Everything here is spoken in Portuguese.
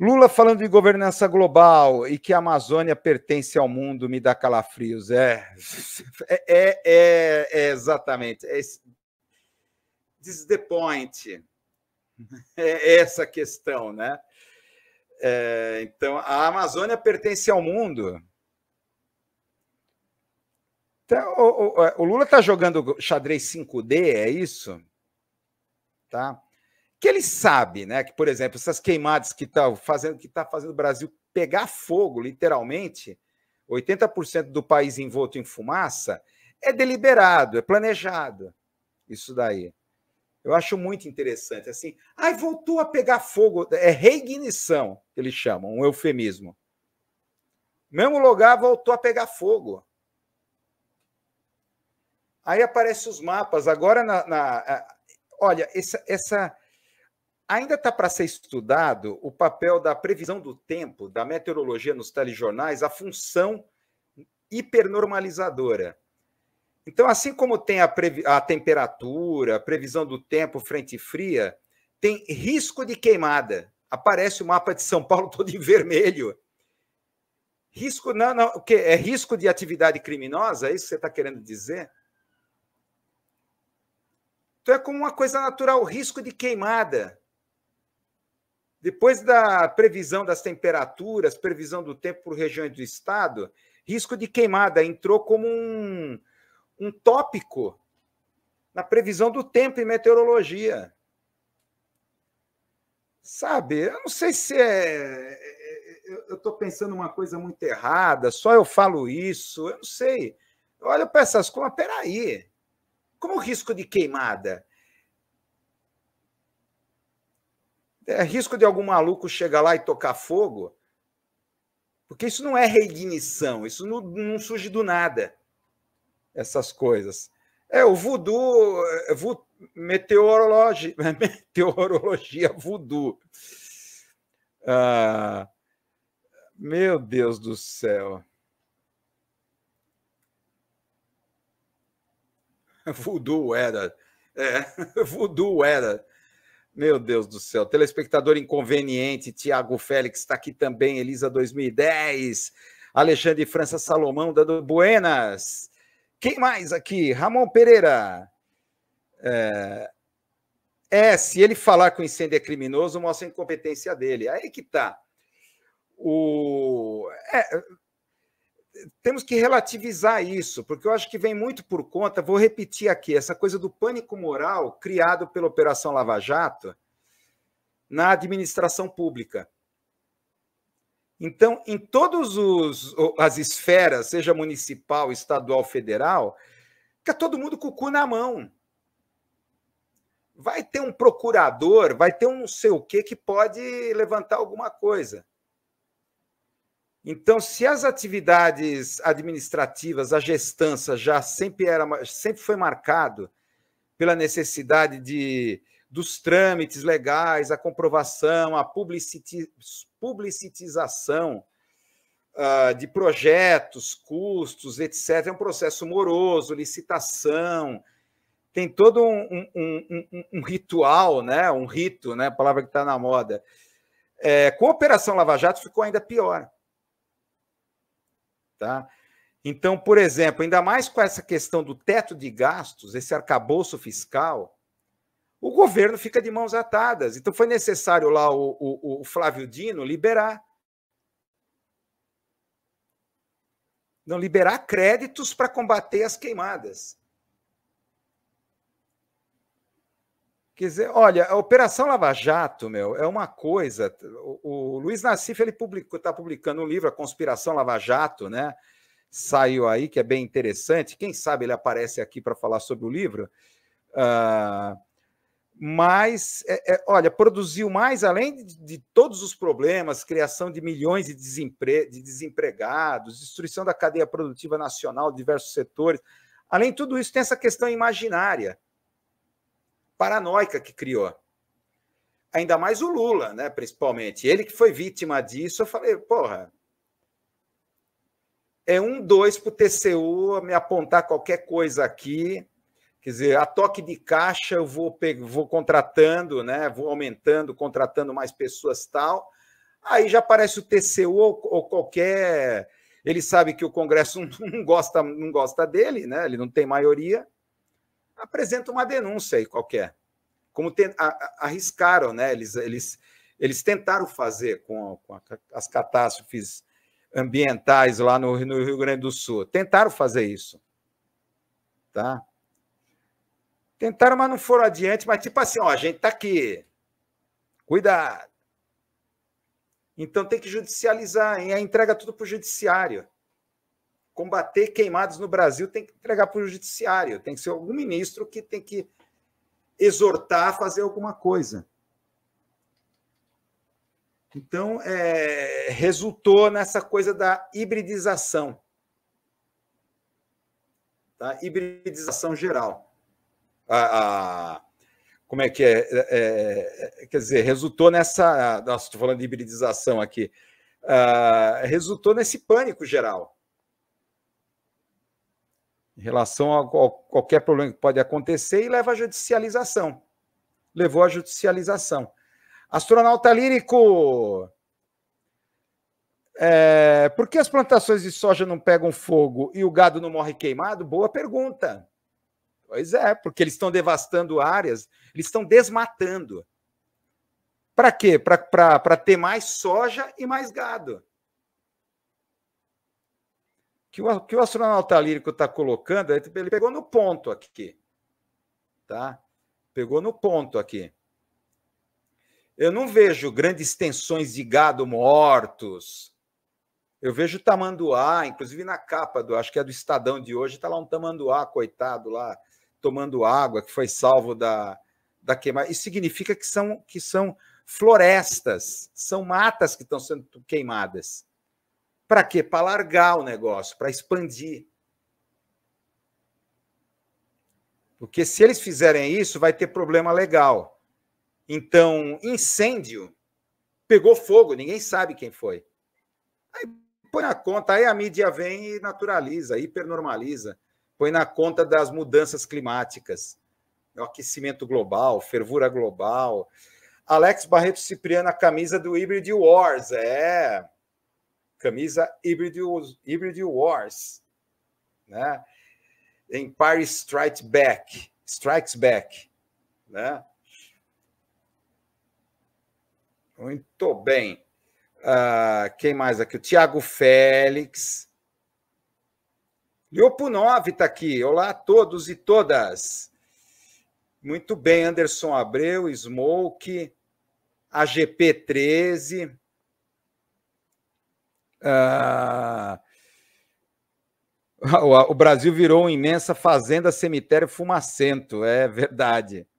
Lula falando de governança global e que a Amazônia pertence ao mundo me dá calafrios. É, é, é, é, é exatamente. É, this is the point. É essa questão, né? É, então, a Amazônia pertence ao mundo. Então, o, o, o Lula está jogando xadrez 5D, é isso? Tá? que ele sabe, né? Que, por exemplo, essas queimadas que estão tá fazendo, que está fazendo o Brasil pegar fogo, literalmente, 80% do país envolto em fumaça, é deliberado, é planejado. Isso daí. Eu acho muito interessante. Assim, ai, voltou a pegar fogo. É reignição, que eles chamam, um eufemismo. Mesmo lugar voltou a pegar fogo. Aí aparecem os mapas. Agora, na, na olha, essa, essa Ainda está para ser estudado o papel da previsão do tempo, da meteorologia nos telejornais, a função hipernormalizadora. Então, assim como tem a, a, temperatura, a previsão do tempo, frente fria, tem risco de queimada. Aparece o mapa de São Paulo todo em vermelho. Risco, não, não, o quê? É risco de atividade criminosa? É isso que você está querendo dizer? Então, é como uma coisa natural, risco de queimada. Depois da previsão das temperaturas, previsão do tempo por regiões do estado, risco de queimada entrou como um, um tópico na previsão do tempo e meteorologia. Sabe, eu não sei se é. é, é eu estou pensando uma coisa muito errada, só eu falo isso, eu não sei. Olha para essas coisas, peraí. Como o risco de queimada? É risco de algum maluco chegar lá e tocar fogo? Porque isso não é reignição, isso não, não surge do nada, essas coisas. É, o voodoo, é, vo, meteorologia, meteorologia voodoo. Ah, meu Deus do céu. Voodoo era. É, voodoo era. Meu Deus do céu. Telespectador inconveniente, Tiago Félix está aqui também, Elisa 2010, Alexandre França Salomão, dando buenas. Quem mais aqui? Ramon Pereira. É... é, se ele falar que o incêndio é criminoso, mostra a incompetência dele. Aí que tá. O... É, temos que relativizar isso, porque eu acho que vem muito por conta, vou repetir aqui, essa coisa do pânico moral criado pela Operação Lava Jato na administração pública. Então, em todas as esferas, seja municipal, estadual, federal, fica todo mundo com o cu na mão. Vai ter um procurador, vai ter um não sei o que que pode levantar alguma coisa. Então, se as atividades administrativas, a gestança já sempre era, sempre foi marcado pela necessidade de dos trâmites legais, a comprovação, a publicitização uh, de projetos, custos, etc. É um processo moroso, licitação, tem todo um, um, um, um ritual, né? um rito, né? a palavra que está na moda. É, com a Operação Lava Jato ficou ainda pior Tá? Então, por exemplo, ainda mais com essa questão do teto de gastos, esse arcabouço fiscal, o governo fica de mãos atadas. Então, foi necessário lá o, o, o Flávio Dino liberar. Não, liberar créditos para combater as queimadas. Quer dizer, olha, a Operação Lava Jato, meu, é uma coisa. O, o Luiz Nassif ele está publicando um livro, A Conspiração Lava Jato, né? Saiu aí, que é bem interessante. Quem sabe ele aparece aqui para falar sobre o livro. Uh, mas, é, é, olha, produziu mais, além de, de, todos os problemas, criação de milhões de, desempre de desempregados, destruição da cadeia produtiva nacional, diversos setores. Além de tudo isso, tem essa questão imaginária paranoica que criou. Ainda mais o Lula, né, principalmente. Ele que foi vítima disso, eu falei, porra, é um dois para o TCU me apontar qualquer coisa aqui. Quer dizer, a toque de caixa eu vou, vou contratando, né? Vou aumentando, contratando mais pessoas tal. Aí já aparece o TCU ou, ou qualquer. Ele sabe que o Congresso não gosta, não gosta dele, né? Ele não tem maioria apresenta uma denúncia aí qualquer. Como a, a, arriscaram, né? Eles, eles, eles tentaram fazer com, com a, as catástrofes ambientais lá no, no, Rio Grande do Sul. Tentaram fazer isso. Tá? Tentaram, mas não foram adiante. Mas, tipo assim, ó, a gente está aqui. Cuidado. Então tem que judicializar, e a entrega é tudo para o judiciário combater queimados no Brasil tem que entregar para o judiciário, tem que ser algum ministro que tem que exortar a fazer alguma coisa. Então, é, resultou nessa coisa da hibridização. Tá? Hibridização geral. A, a, como é que é? é? é, é quer dizer, resultou nessa. Nossa, estou falando de hibridização aqui. Ah, resultou nesse pânico geral em relação a qualquer problema que pode acontecer e leva à judicialização. Levou à judicialização. Astronauta lírico. É, por que as plantações de soja não pegam fogo e o gado não morre queimado? Boa pergunta. Pois é, porque eles estão devastando áreas, eles estão desmatando. Para quê? Para ter mais soja e mais gado que o que o astronauta lírico está colocando, ele pegou no ponto aqui, tá? Pegou no ponto aqui. Eu não vejo grandes tensões de gado mortos. Eu vejo tamanduá, inclusive na capa do, acho que é do Estadão de hoje, está lá um tamanduá coitado lá tomando água que foi salvo da da queimada. Isso significa que são que são florestas, são matas que estão sendo queimadas. Para quê? Para largar o negócio, para expandir. Porque se eles fizerem isso, vai ter problema legal. Então, incêndio, pegou fogo, ninguém sabe quem foi. Aí põe na conta, aí a mídia vem e naturaliza, hipernormaliza. Põe na conta das mudanças climáticas, o aquecimento global, fervura global. Alex Barreto Cipriano, a camisa do Hybrid Wars, é camisa Hybrid, Wars, né? Empire Strikes Back, Strikes Back, né? Muito bem. Uh, quem mais aqui? O Thiago Félix. Liopo 9 está aqui. Olá a todos e todas. Muito bem, Anderson Abreu, Smoke, AGP 13. Ah, o Brasil virou uma imensa fazenda, cemitério fumacento, é verdade.